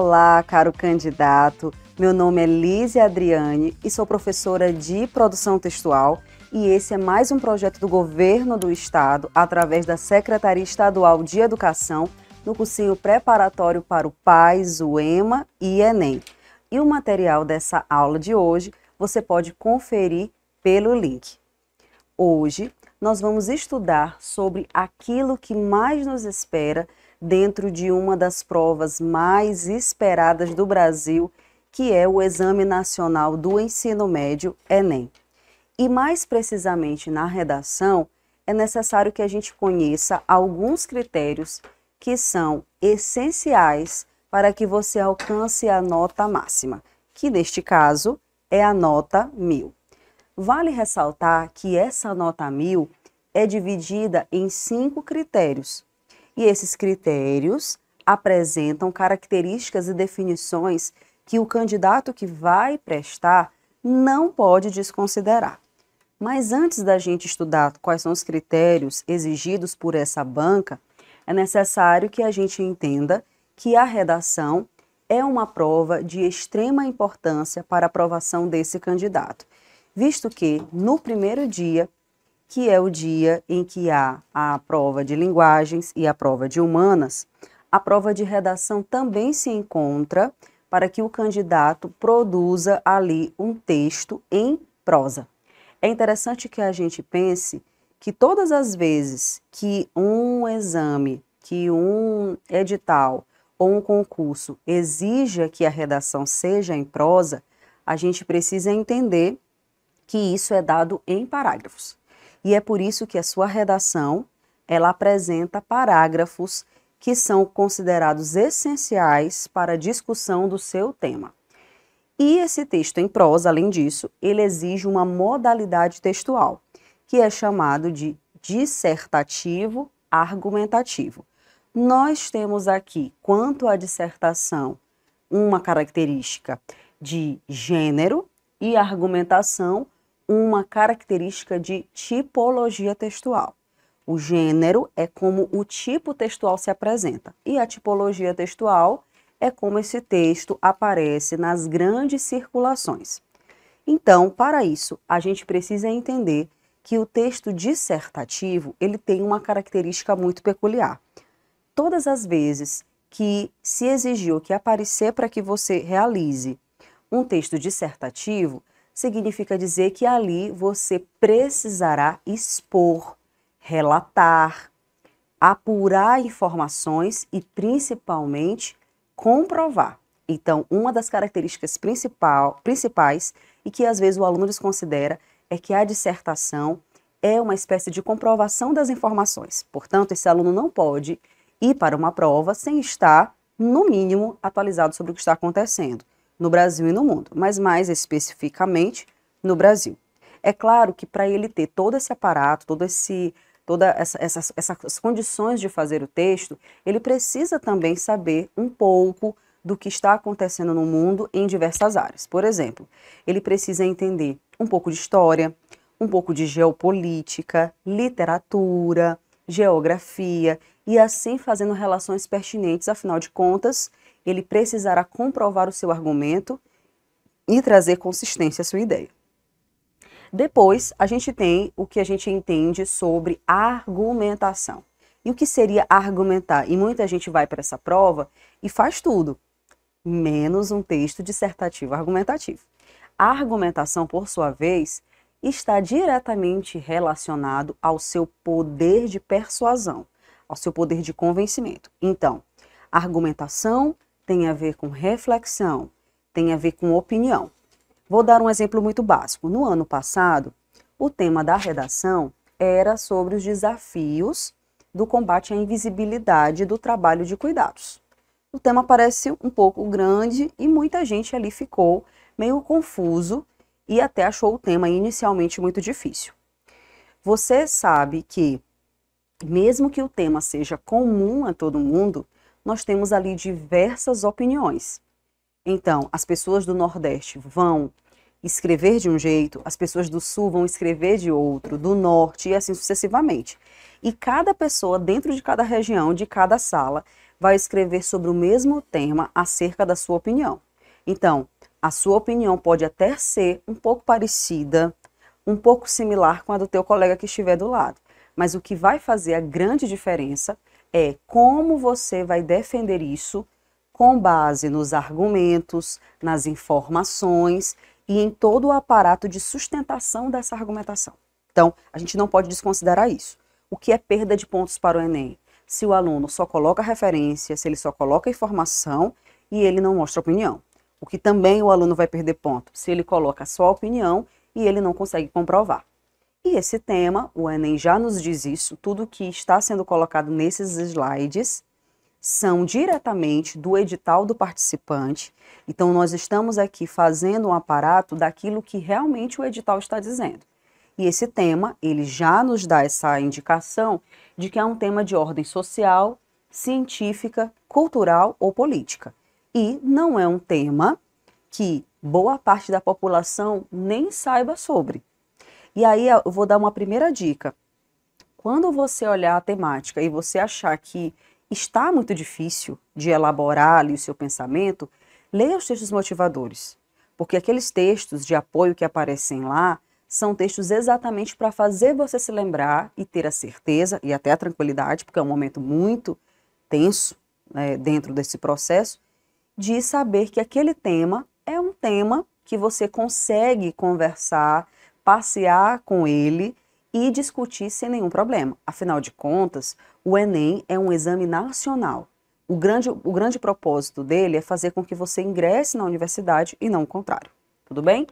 Olá, caro candidato. Meu nome é Lise Adriane e sou professora de produção textual. E esse é mais um projeto do governo do estado, através da Secretaria Estadual de Educação, no cursinho preparatório para o PAIS, o EMA e ENEM. E o material dessa aula de hoje você pode conferir pelo link. Hoje nós vamos estudar sobre aquilo que mais nos espera dentro de uma das provas mais esperadas do Brasil, que é o Exame Nacional do Ensino Médio, Enem. E mais precisamente na redação, é necessário que a gente conheça alguns critérios que são essenciais para que você alcance a nota máxima, que neste caso é a nota 1000. Vale ressaltar que essa nota 1000 é dividida em cinco critérios, e esses critérios apresentam características e definições que o candidato que vai prestar não pode desconsiderar. Mas antes da gente estudar quais são os critérios exigidos por essa banca, é necessário que a gente entenda que a redação é uma prova de extrema importância para a aprovação desse candidato, visto que, no primeiro dia, que é o dia em que há a prova de linguagens e a prova de humanas, a prova de redação também se encontra para que o candidato produza ali um texto em prosa. É interessante que a gente pense que todas as vezes que um exame, que um edital ou um concurso exija que a redação seja em prosa, a gente precisa entender que isso é dado em parágrafos e é por isso que a sua redação ela apresenta parágrafos que são considerados essenciais para a discussão do seu tema. E esse texto em prosa, além disso, ele exige uma modalidade textual, que é chamado de dissertativo argumentativo. Nós temos aqui, quanto à dissertação, uma característica de gênero e argumentação, uma característica de tipologia textual. O gênero é como o tipo textual se apresenta, e a tipologia textual é como esse texto aparece nas grandes circulações. Então, para isso, a gente precisa entender que o texto dissertativo, ele tem uma característica muito peculiar. Todas as vezes que se exigiu que aparecer para que você realize um texto dissertativo, significa dizer que ali você precisará expor, relatar, apurar informações e principalmente comprovar. Então, uma das características principal, principais e que às vezes o aluno desconsidera é que a dissertação é uma espécie de comprovação das informações. Portanto, esse aluno não pode ir para uma prova sem estar, no mínimo, atualizado sobre o que está acontecendo no Brasil e no mundo, mas mais especificamente no Brasil. É claro que para ele ter todo esse aparato, todo esse todas essa, essas condições de fazer o texto, ele precisa também saber um pouco do que está acontecendo no mundo em diversas áreas. Por exemplo, ele precisa entender um pouco de história, um pouco de geopolítica, literatura, geografia e assim fazendo relações pertinentes, afinal de contas, ele precisará comprovar o seu argumento e trazer consistência à sua ideia. Depois, a gente tem o que a gente entende sobre argumentação. E o que seria argumentar? E muita gente vai para essa prova e faz tudo, menos um texto dissertativo argumentativo. A argumentação, por sua vez, está diretamente relacionado ao seu poder de persuasão, ao seu poder de convencimento. Então, argumentação tem a ver com reflexão, tem a ver com opinião. Vou dar um exemplo muito básico. No ano passado, o tema da redação era sobre os desafios do combate à invisibilidade do trabalho de cuidados. O tema parece um pouco grande e muita gente ali ficou meio confuso e até achou o tema inicialmente muito difícil. Você sabe que, mesmo que o tema seja comum a todo mundo, nós temos ali diversas opiniões. Então, as pessoas do Nordeste vão escrever de um jeito, as pessoas do Sul vão escrever de outro, do Norte e assim sucessivamente. E cada pessoa, dentro de cada região, de cada sala, vai escrever sobre o mesmo tema acerca da sua opinião. Então, a sua opinião pode até ser um pouco parecida, um pouco similar com a do teu colega que estiver do lado. Mas o que vai fazer a grande diferença é como você vai defender isso com base nos argumentos, nas informações e em todo o aparato de sustentação dessa argumentação. Então, a gente não pode desconsiderar isso. O que é perda de pontos para o Enem? Se o aluno só coloca referência, se ele só coloca informação e ele não mostra opinião. O que também o aluno vai perder ponto, se ele coloca só opinião e ele não consegue comprovar. E esse tema, o Enem já nos diz isso, tudo que está sendo colocado nesses slides são diretamente do edital do participante. Então, nós estamos aqui fazendo um aparato daquilo que realmente o edital está dizendo. E esse tema, ele já nos dá essa indicação de que é um tema de ordem social, científica, cultural ou política. E não é um tema que boa parte da população nem saiba sobre. E aí eu vou dar uma primeira dica. Quando você olhar a temática e você achar que está muito difícil de elaborar ali o seu pensamento, leia os textos motivadores, porque aqueles textos de apoio que aparecem lá são textos exatamente para fazer você se lembrar e ter a certeza e até a tranquilidade, porque é um momento muito tenso né, dentro desse processo, de saber que aquele tema é um tema que você consegue conversar, passear com ele e discutir sem nenhum problema. Afinal de contas, o Enem é um exame nacional. O grande, o grande propósito dele é fazer com que você ingresse na universidade e não o contrário. Tudo bem?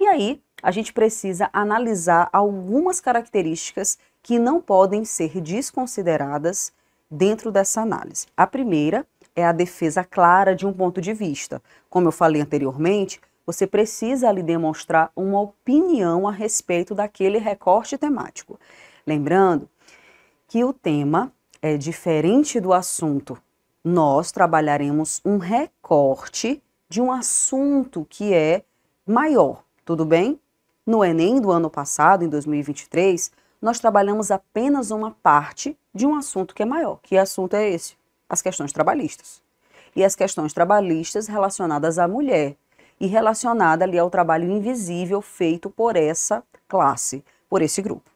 E aí, a gente precisa analisar algumas características que não podem ser desconsideradas dentro dessa análise. A primeira é a defesa clara de um ponto de vista. Como eu falei anteriormente, você precisa lhe demonstrar uma opinião a respeito daquele recorte temático. Lembrando que o tema é diferente do assunto. Nós trabalharemos um recorte de um assunto que é maior, tudo bem? No Enem do ano passado, em 2023, nós trabalhamos apenas uma parte de um assunto que é maior. Que assunto é esse? As questões trabalhistas. E as questões trabalhistas relacionadas à mulher e relacionada ali ao trabalho invisível feito por essa classe, por esse grupo.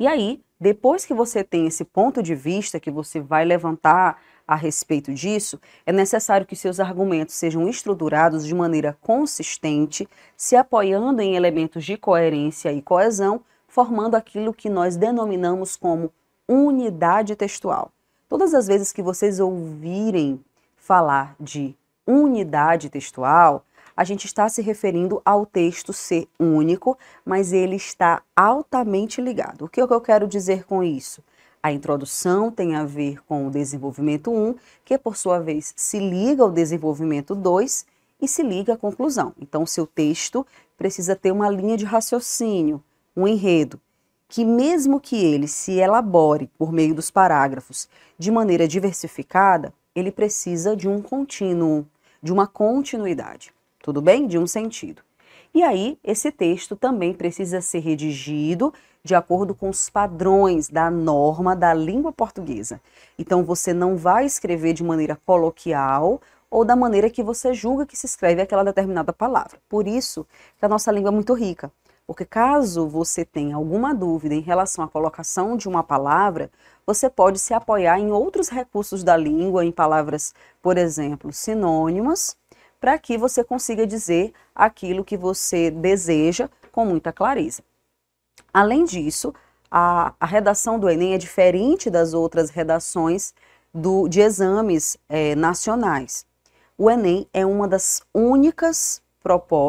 E aí, depois que você tem esse ponto de vista que você vai levantar a respeito disso, é necessário que seus argumentos sejam estruturados de maneira consistente, se apoiando em elementos de coerência e coesão, formando aquilo que nós denominamos como unidade textual. Todas as vezes que vocês ouvirem falar de unidade textual, a gente está se referindo ao texto ser único, mas ele está altamente ligado. O que, é que eu quero dizer com isso? A introdução tem a ver com o desenvolvimento 1, que por sua vez se liga ao desenvolvimento 2 e se liga à conclusão. Então, seu texto precisa ter uma linha de raciocínio, um enredo, que mesmo que ele se elabore por meio dos parágrafos de maneira diversificada, ele precisa de um contínuo, de uma continuidade tudo bem? De um sentido. E aí, esse texto também precisa ser redigido de acordo com os padrões da norma da língua portuguesa. Então, você não vai escrever de maneira coloquial ou da maneira que você julga que se escreve aquela determinada palavra. Por isso que a nossa língua é muito rica. Porque caso você tenha alguma dúvida em relação à colocação de uma palavra, você pode se apoiar em outros recursos da língua, em palavras, por exemplo, sinônimas, para que você consiga dizer aquilo que você deseja com muita clareza. Além disso, a, a redação do Enem é diferente das outras redações do, de exames é, nacionais. O Enem é uma das únicas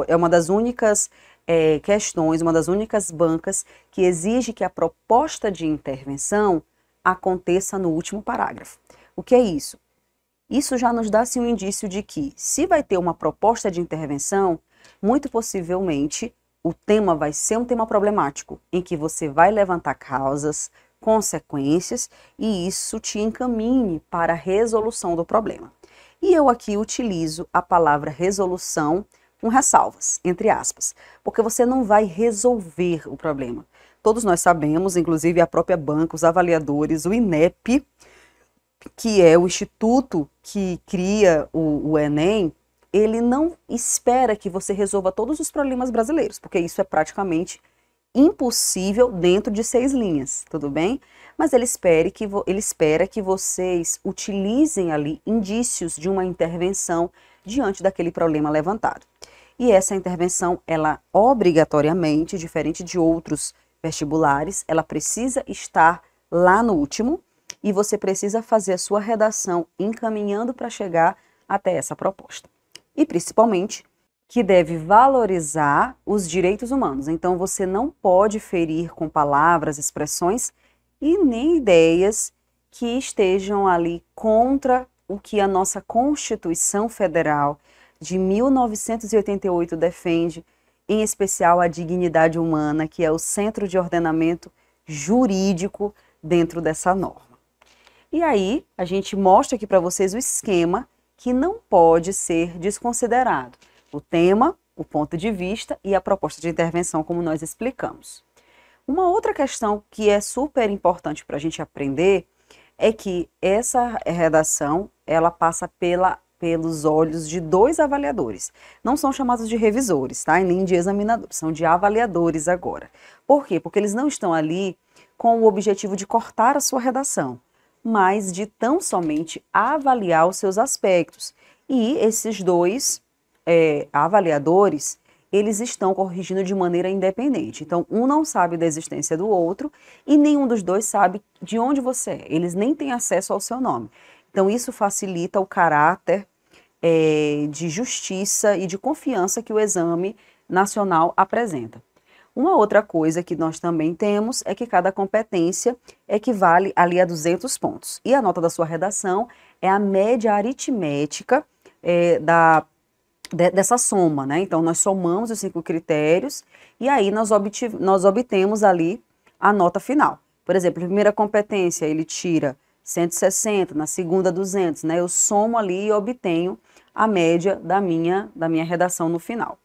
é uma das únicas é, questões, uma das únicas bancas que exige que a proposta de intervenção aconteça no último parágrafo. O que é isso? Isso já nos dá assim, um indício de que, se vai ter uma proposta de intervenção, muito possivelmente o tema vai ser um tema problemático, em que você vai levantar causas, consequências e isso te encaminhe para a resolução do problema. E eu aqui utilizo a palavra resolução com ressalvas, entre aspas, porque você não vai resolver o problema. Todos nós sabemos, inclusive a própria banca, os avaliadores, o INEP, que é o instituto que cria o, o Enem, ele não espera que você resolva todos os problemas brasileiros, porque isso é praticamente impossível dentro de seis linhas, tudo bem? Mas ele, espere que ele espera que vocês utilizem ali indícios de uma intervenção diante daquele problema levantado. E essa intervenção, ela obrigatoriamente, diferente de outros vestibulares, ela precisa estar lá no último, e você precisa fazer a sua redação encaminhando para chegar até essa proposta. E principalmente que deve valorizar os direitos humanos. Então você não pode ferir com palavras, expressões e nem ideias que estejam ali contra o que a nossa Constituição Federal de 1988 defende, em especial a dignidade humana, que é o centro de ordenamento jurídico dentro dessa norma. E aí, a gente mostra aqui para vocês o esquema que não pode ser desconsiderado. O tema, o ponto de vista e a proposta de intervenção, como nós explicamos. Uma outra questão que é super importante para a gente aprender é que essa redação ela passa pela, pelos olhos de dois avaliadores. Não são chamados de revisores, tá? E nem de examinadores, são de avaliadores agora. Por quê? Porque eles não estão ali com o objetivo de cortar a sua redação mas de tão somente avaliar os seus aspectos. E esses dois é, avaliadores, eles estão corrigindo de maneira independente. Então, um não sabe da existência do outro e nenhum dos dois sabe de onde você é. Eles nem têm acesso ao seu nome. Então, isso facilita o caráter é, de justiça e de confiança que o exame nacional apresenta. Uma outra coisa que nós também temos é que cada competência equivale ali a 200 pontos. E a nota da sua redação é a média aritmética é, da, de, dessa soma, né? Então, nós somamos os cinco critérios e aí nós, obtive, nós obtemos ali a nota final. Por exemplo, a primeira competência ele tira 160, na segunda 200, né? Eu somo ali e obtenho a média da minha, da minha redação no final.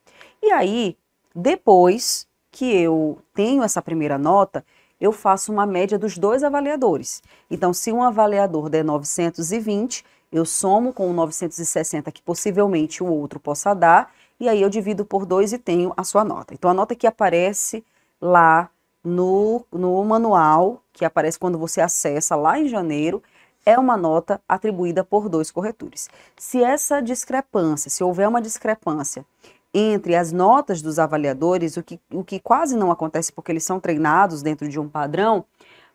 E aí, depois que eu tenho essa primeira nota, eu faço uma média dos dois avaliadores. Então, se um avaliador der 920, eu somo com 960 que possivelmente o outro possa dar, e aí eu divido por dois e tenho a sua nota. Então, a nota que aparece lá no, no manual, que aparece quando você acessa lá em janeiro, é uma nota atribuída por dois corretores. Se essa discrepância, se houver uma discrepância entre as notas dos avaliadores, o que, o que quase não acontece porque eles são treinados dentro de um padrão,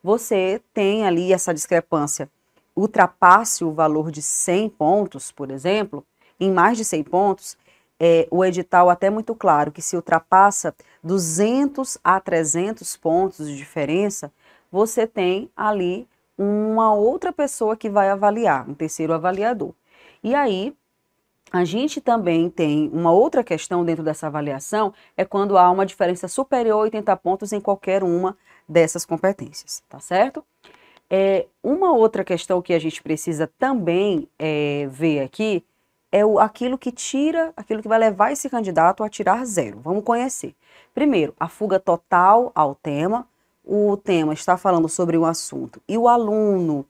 você tem ali essa discrepância. Ultrapasse o valor de 100 pontos, por exemplo, em mais de 100 pontos, é, o edital até é muito claro que se ultrapassa 200 a 300 pontos de diferença, você tem ali uma outra pessoa que vai avaliar, um terceiro avaliador. E aí, a gente também tem uma outra questão dentro dessa avaliação, é quando há uma diferença superior a 80 pontos em qualquer uma dessas competências, tá certo? É, uma outra questão que a gente precisa também é, ver aqui é o, aquilo que tira, aquilo que vai levar esse candidato a tirar zero. Vamos conhecer. Primeiro, a fuga total ao tema. O tema está falando sobre um assunto e o aluno,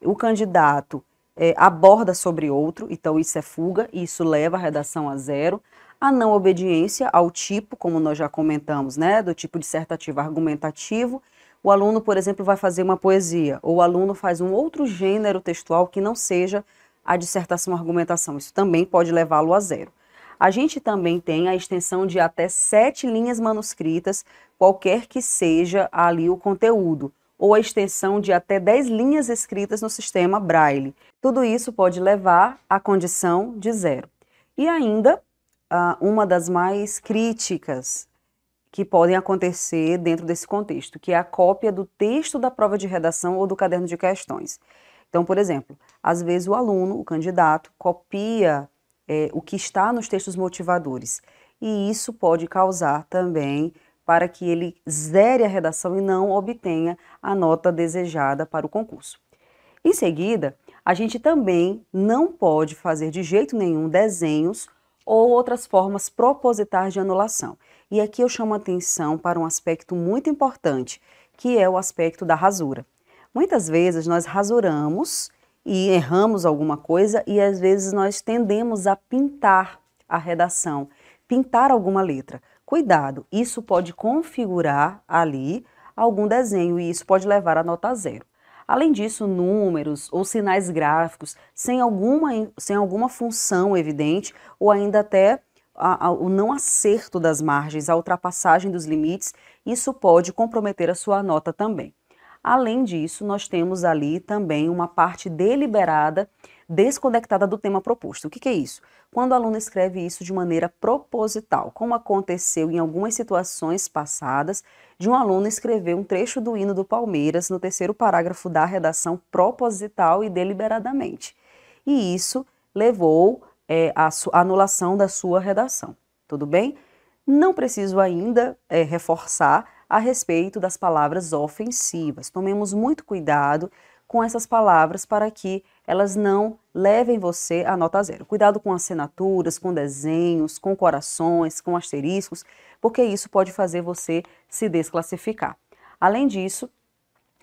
o candidato, é, aborda sobre outro, então isso é fuga, e isso leva a redação a zero. A não obediência ao tipo, como nós já comentamos, né, do tipo dissertativo argumentativo, o aluno, por exemplo, vai fazer uma poesia, ou o aluno faz um outro gênero textual que não seja a dissertação argumentação. Isso também pode levá-lo a zero. A gente também tem a extensão de até sete linhas manuscritas, qualquer que seja ali o conteúdo ou a extensão de até 10 linhas escritas no sistema Braille. Tudo isso pode levar à condição de zero. E ainda, ah, uma das mais críticas que podem acontecer dentro desse contexto, que é a cópia do texto da prova de redação ou do caderno de questões. Então, por exemplo, às vezes o aluno, o candidato, copia é, o que está nos textos motivadores. E isso pode causar também para que ele zere a redação e não obtenha a nota desejada para o concurso. Em seguida, a gente também não pode fazer de jeito nenhum desenhos ou outras formas propositais de anulação. E aqui eu chamo atenção para um aspecto muito importante, que é o aspecto da rasura. Muitas vezes nós rasuramos e erramos alguma coisa e às vezes nós tendemos a pintar a redação, pintar alguma letra. Cuidado, isso pode configurar ali algum desenho e isso pode levar a nota zero. Além disso, números ou sinais gráficos sem alguma, sem alguma função evidente ou ainda até a, a, o não acerto das margens, a ultrapassagem dos limites, isso pode comprometer a sua nota também. Além disso, nós temos ali também uma parte deliberada desconectada do tema proposto. O que, que é isso? Quando o aluno escreve isso de maneira proposital, como aconteceu em algumas situações passadas, de um aluno escrever um trecho do hino do Palmeiras no terceiro parágrafo da redação proposital e deliberadamente. E isso levou é, à anulação da sua redação. Tudo bem? Não preciso ainda é, reforçar a respeito das palavras ofensivas. Tomemos muito cuidado com essas palavras para que elas não levem você à nota zero. Cuidado com assinaturas, com desenhos, com corações, com asteriscos, porque isso pode fazer você se desclassificar. Além disso,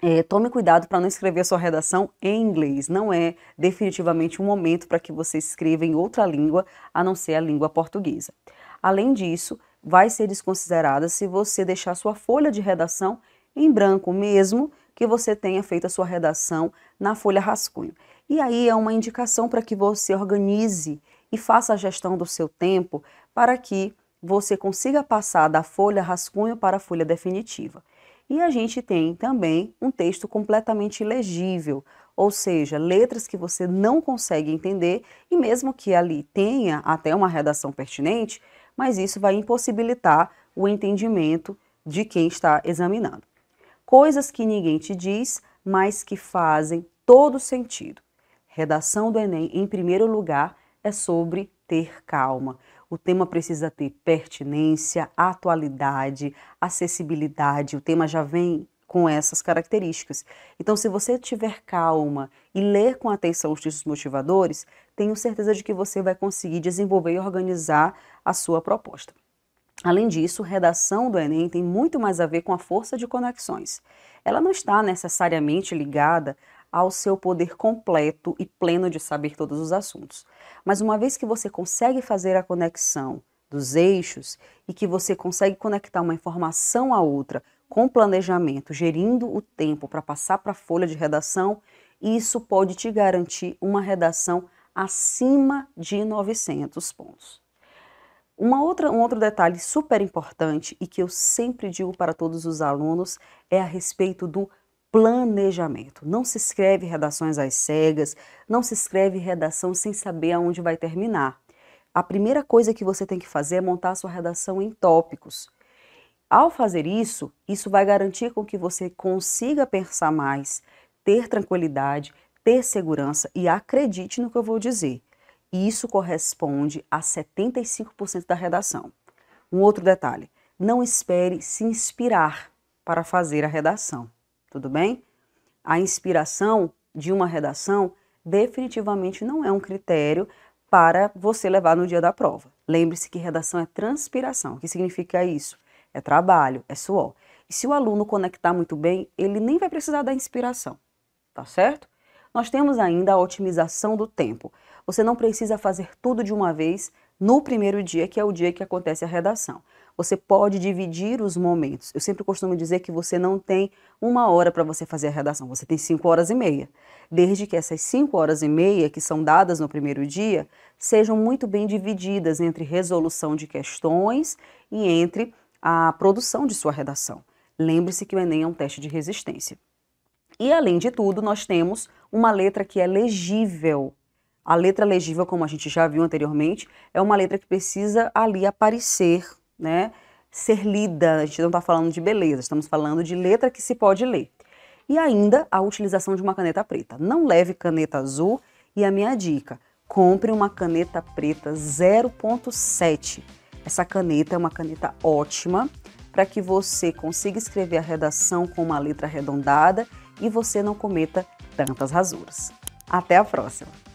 é, tome cuidado para não escrever a sua redação em inglês. Não é definitivamente um momento para que você escreva em outra língua, a não ser a língua portuguesa. Além disso, vai ser desconsiderada se você deixar sua folha de redação em branco mesmo que você tenha feito a sua redação na folha rascunho. E aí é uma indicação para que você organize e faça a gestão do seu tempo para que você consiga passar da folha rascunho para a folha definitiva. E a gente tem também um texto completamente legível, ou seja, letras que você não consegue entender e mesmo que ali tenha até uma redação pertinente, mas isso vai impossibilitar o entendimento de quem está examinando coisas que ninguém te diz, mas que fazem todo sentido. Redação do Enem, em primeiro lugar, é sobre ter calma. O tema precisa ter pertinência, atualidade, acessibilidade. O tema já vem com essas características. Então, se você tiver calma e ler com atenção os textos motivadores, tenho certeza de que você vai conseguir desenvolver e organizar a sua proposta. Além disso, redação do Enem tem muito mais a ver com a força de conexões. Ela não está necessariamente ligada ao seu poder completo e pleno de saber todos os assuntos. Mas uma vez que você consegue fazer a conexão dos eixos e que você consegue conectar uma informação à outra com planejamento, gerindo o tempo para passar para a folha de redação, isso pode te garantir uma redação acima de 900 pontos. Uma outra, um outro detalhe super importante e que eu sempre digo para todos os alunos é a respeito do planejamento. Não se escreve redações às cegas, não se escreve redação sem saber aonde vai terminar. A primeira coisa que você tem que fazer é montar a sua redação em tópicos. Ao fazer isso, isso vai garantir com que você consiga pensar mais, ter tranquilidade, ter segurança e acredite no que eu vou dizer e isso corresponde a 75% da redação. Um outro detalhe: não espere se inspirar para fazer a redação, tudo bem? A inspiração de uma redação definitivamente não é um critério para você levar no dia da prova. Lembre-se que redação é transpiração. O que significa isso? É trabalho, é suor. E se o aluno conectar muito bem, ele nem vai precisar da inspiração, tá certo? Nós temos ainda a otimização do tempo. Você não precisa fazer tudo de uma vez no primeiro dia, que é o dia que acontece a redação. Você pode dividir os momentos. Eu sempre costumo dizer que você não tem uma hora para você fazer a redação, você tem cinco horas e meia. Desde que essas cinco horas e meia que são dadas no primeiro dia sejam muito bem divididas entre resolução de questões e entre a produção de sua redação. Lembre-se que o Enem é um teste de resistência. E além de tudo, nós temos uma letra que é legível a letra legível, como a gente já viu anteriormente, é uma letra que precisa ali aparecer, né? Ser lida. A gente não está falando de beleza, estamos falando de letra que se pode ler. E ainda a utilização de uma caneta preta. Não leve caneta azul. E a minha dica: compre uma caneta preta 0.7. Essa caneta é uma caneta ótima para que você consiga escrever a redação com uma letra arredondada e você não cometa tantas rasuras. Até a próxima!